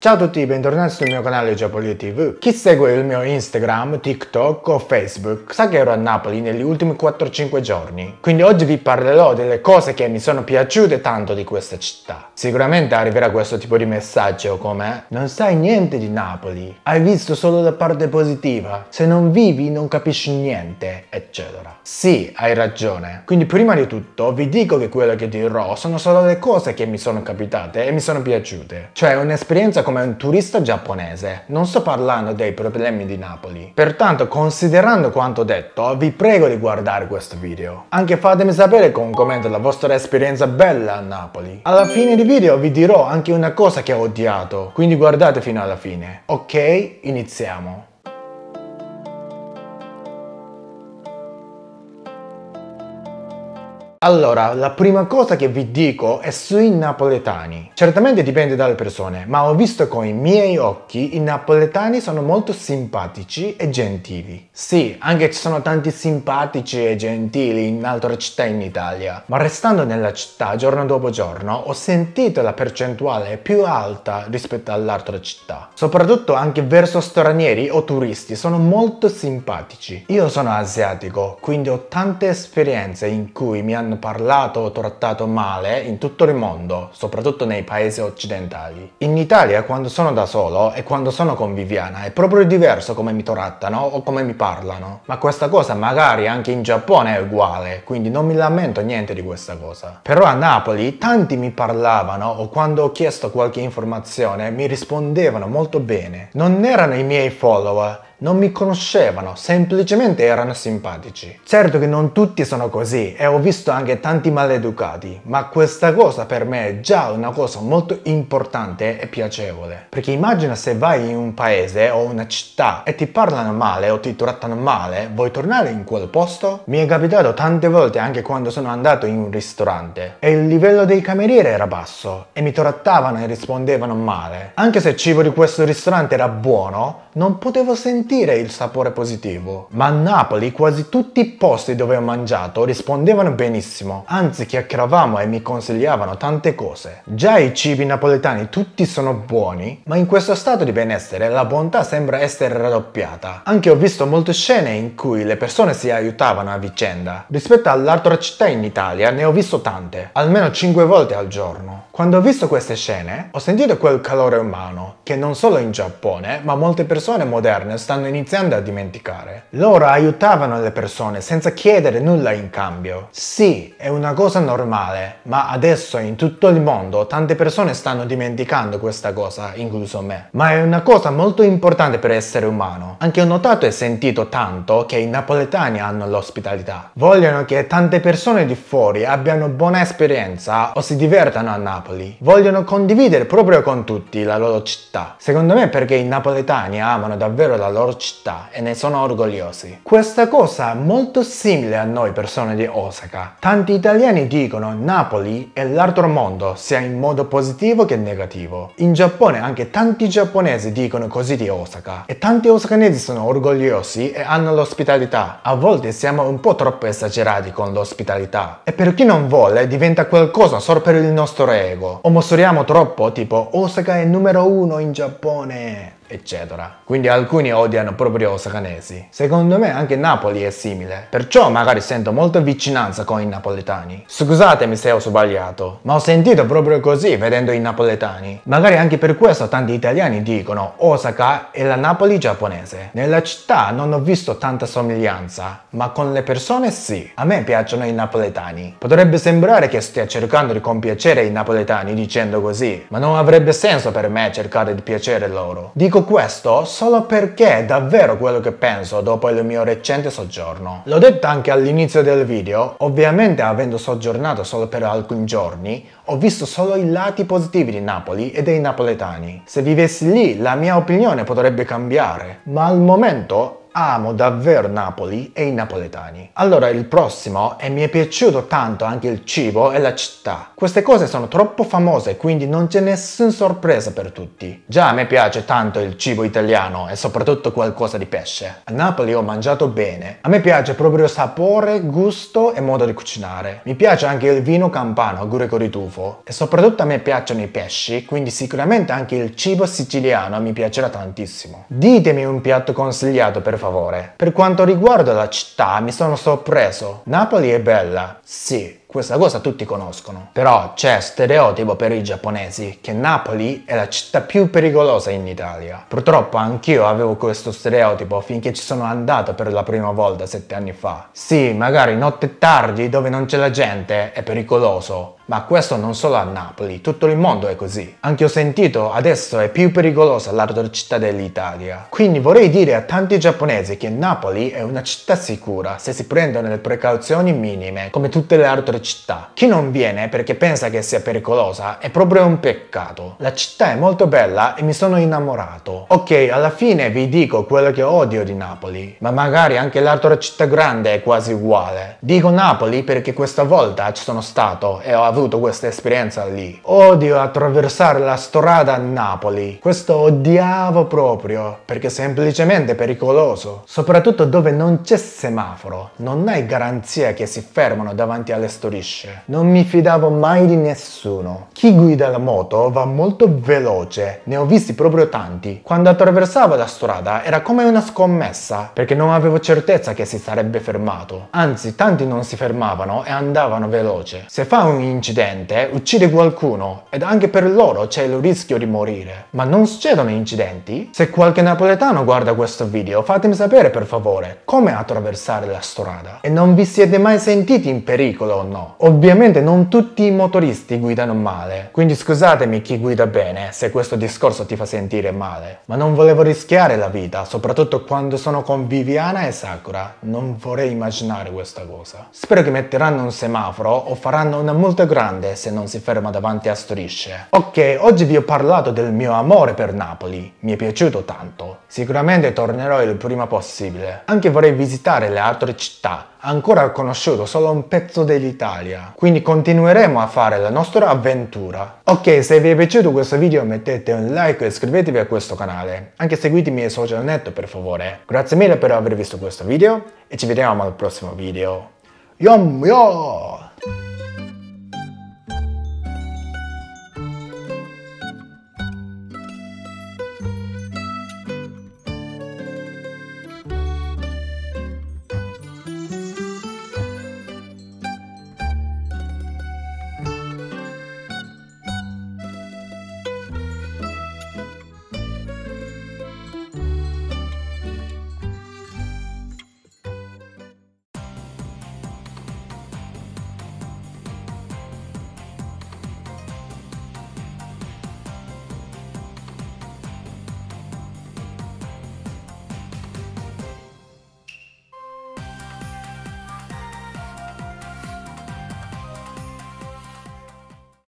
Ciao a tutti, bentornati sul mio canale Giappolio TV. Chi segue il mio Instagram, TikTok o Facebook sa che ero a Napoli negli ultimi 4-5 giorni, quindi oggi vi parlerò delle cose che mi sono piaciute tanto di questa città. Sicuramente arriverà questo tipo di messaggio come Non sai niente di Napoli, hai visto solo la parte positiva, se non vivi non capisci niente, eccetera. Sì, hai ragione. Quindi prima di tutto vi dico che quello che dirò sono solo le cose che mi sono capitate e mi sono piaciute. Cioè un'esperienza come un turista giapponese, non sto parlando dei problemi di Napoli. Pertanto, considerando quanto detto, vi prego di guardare questo video. Anche fatemi sapere con un commento la vostra esperienza bella a Napoli. Alla fine del video vi dirò anche una cosa che ho odiato, quindi guardate fino alla fine. Ok, iniziamo. Allora, la prima cosa che vi dico è sui napoletani. Certamente dipende dalle persone, ma ho visto con i miei occhi i napoletani sono molto simpatici e gentili. Sì, anche ci sono tanti simpatici e gentili in altre città in Italia, ma restando nella città giorno dopo giorno ho sentito la percentuale più alta rispetto all'altra città. Soprattutto anche verso stranieri o turisti sono molto simpatici. Io sono asiatico, quindi ho tante esperienze in cui mi hanno parlato o trattato male in tutto il mondo, soprattutto nei paesi occidentali. In Italia quando sono da solo e quando sono con Viviana è proprio diverso come mi trattano o come mi parlano. Ma questa cosa magari anche in Giappone è uguale, quindi non mi lamento niente di questa cosa. Però a Napoli tanti mi parlavano o quando ho chiesto qualche informazione mi rispondevano molto bene. Non erano i miei follower, non mi conoscevano, semplicemente erano simpatici. Certo che non tutti sono così e ho visto anche tanti maleducati, ma questa cosa per me è già una cosa molto importante e piacevole. Perché immagina se vai in un paese o una città e ti parlano male o ti trattano male, vuoi tornare in quel posto? Mi è capitato tante volte anche quando sono andato in un ristorante e il livello dei camerieri era basso e mi trattavano e rispondevano male. Anche se il cibo di questo ristorante era buono, non potevo sentire sentire il sapore positivo, ma a Napoli quasi tutti i posti dove ho mangiato rispondevano benissimo, anzi chiacchieravamo e mi consigliavano tante cose. Già i cibi napoletani tutti sono buoni, ma in questo stato di benessere la bontà sembra essere raddoppiata. Anche ho visto molte scene in cui le persone si aiutavano a vicenda. Rispetto all'altra città in Italia ne ho visto tante, almeno 5 volte al giorno. Quando ho visto queste scene ho sentito quel calore umano che non solo in Giappone ma molte persone moderne stanno stanno iniziando a dimenticare. Loro aiutavano le persone senza chiedere nulla in cambio. Sì, è una cosa normale, ma adesso in tutto il mondo tante persone stanno dimenticando questa cosa, incluso me. Ma è una cosa molto importante per essere umano. Anche ho notato e sentito tanto che i napoletani hanno l'ospitalità. Vogliono che tante persone di fuori abbiano buona esperienza o si divertano a Napoli. Vogliono condividere proprio con tutti la loro città. Secondo me perché i napoletani amano davvero la loro loro città e ne sono orgogliosi. Questa cosa è molto simile a noi persone di Osaka. Tanti italiani dicono Napoli è l'altro mondo, sia in modo positivo che negativo. In Giappone anche tanti giapponesi dicono così di Osaka e tanti osakanesi sono orgogliosi e hanno l'ospitalità. A volte siamo un po' troppo esagerati con l'ospitalità e per chi non vuole diventa qualcosa solo per il nostro ego. O mostriamo troppo tipo Osaka è numero uno in Giappone eccetera. Quindi alcuni odiano proprio Sacanesi. Secondo me anche Napoli è simile, perciò magari sento molta vicinanza con i napoletani. Scusatemi se ho sbagliato, ma ho sentito proprio così vedendo i napoletani. Magari anche per questo tanti italiani dicono Osaka è la Napoli giapponese. Nella città non ho visto tanta somiglianza, ma con le persone sì. A me piacciono i napoletani. Potrebbe sembrare che stia cercando di compiacere i napoletani dicendo così, ma non avrebbe senso per me cercare di piacere loro. Dico dico questo solo perché è davvero quello che penso dopo il mio recente soggiorno. L'ho detto anche all'inizio del video, ovviamente avendo soggiornato solo per alcuni giorni, ho visto solo i lati positivi di Napoli e dei napoletani. Se vivessi lì la mia opinione potrebbe cambiare, ma al momento amo davvero Napoli e i napoletani. Allora il prossimo e mi è piaciuto tanto anche il cibo e la città. Queste cose sono troppo famose quindi non c'è nessuna sorpresa per tutti. Già a me piace tanto il cibo italiano e soprattutto qualcosa di pesce. A Napoli ho mangiato bene. A me piace proprio sapore, gusto e modo di cucinare. Mi piace anche il vino campano, gureco di tufo. E soprattutto a me piacciono i pesci quindi sicuramente anche il cibo siciliano mi piacerà tantissimo. Ditemi un piatto consigliato per favore favore. Per quanto riguarda la città mi sono sorpreso. Napoli è bella, sì, questa cosa tutti conoscono, però c'è stereotipo per i giapponesi che Napoli è la città più pericolosa in Italia. Purtroppo anch'io avevo questo stereotipo finché ci sono andato per la prima volta sette anni fa. Sì, magari notte tardi dove non c'è la gente è pericoloso, ma questo non solo a Napoli, tutto il mondo è così. Anche ho sentito adesso è più pericolosa l'altra città dell'Italia. Quindi vorrei dire a tanti giapponesi che Napoli è una città sicura se si prendono le precauzioni minime, come tutte le altre delle città. Chi non viene perché pensa che sia pericolosa è proprio un peccato. La città è molto bella e mi sono innamorato. Ok, alla fine vi dico quello che odio di Napoli, ma magari anche l'altra città grande è quasi uguale. Dico Napoli perché questa volta ci sono stato e ho avuto questa esperienza lì. Odio attraversare la strada a Napoli. Questo odiavo proprio perché è semplicemente pericoloso. Soprattutto dove non c'è semaforo, non hai garanzia che si fermano davanti alle strade impastorisce. Non mi fidavo mai di nessuno. Chi guida la moto va molto veloce, ne ho visti proprio tanti. Quando attraversavo la strada era come una scommessa, perché non avevo certezza che si sarebbe fermato. Anzi, tanti non si fermavano e andavano veloce. Se fa un incidente, uccide qualcuno ed anche per loro c'è il rischio di morire. Ma non succedono incidenti? Se qualche napoletano guarda questo video, fatemi sapere per favore come attraversare la strada. E non vi siete mai sentiti in pericolo o no? no. Ovviamente non tutti i motoristi guidano male, quindi scusatemi chi guida bene se questo discorso ti fa sentire male, ma non volevo rischiare la vita, soprattutto quando sono con Viviana e Sakura, non vorrei immaginare questa cosa. Spero che metteranno un semaforo o faranno una multa grande se non si ferma davanti a Storisce. Ok, oggi vi ho parlato del mio amore per Napoli, mi è piaciuto tanto. Sicuramente tornerò il prima possibile. Anche vorrei visitare le altre città ancora conosciuto solo un pezzo dell'Italia, quindi continueremo a fare la nostra avventura. Ok, se vi è piaciuto questo video mettete un like e iscrivetevi a questo canale, anche seguitemi ai social net per favore. Grazie mille per aver visto questo video e ci vediamo al prossimo video. Yum yo!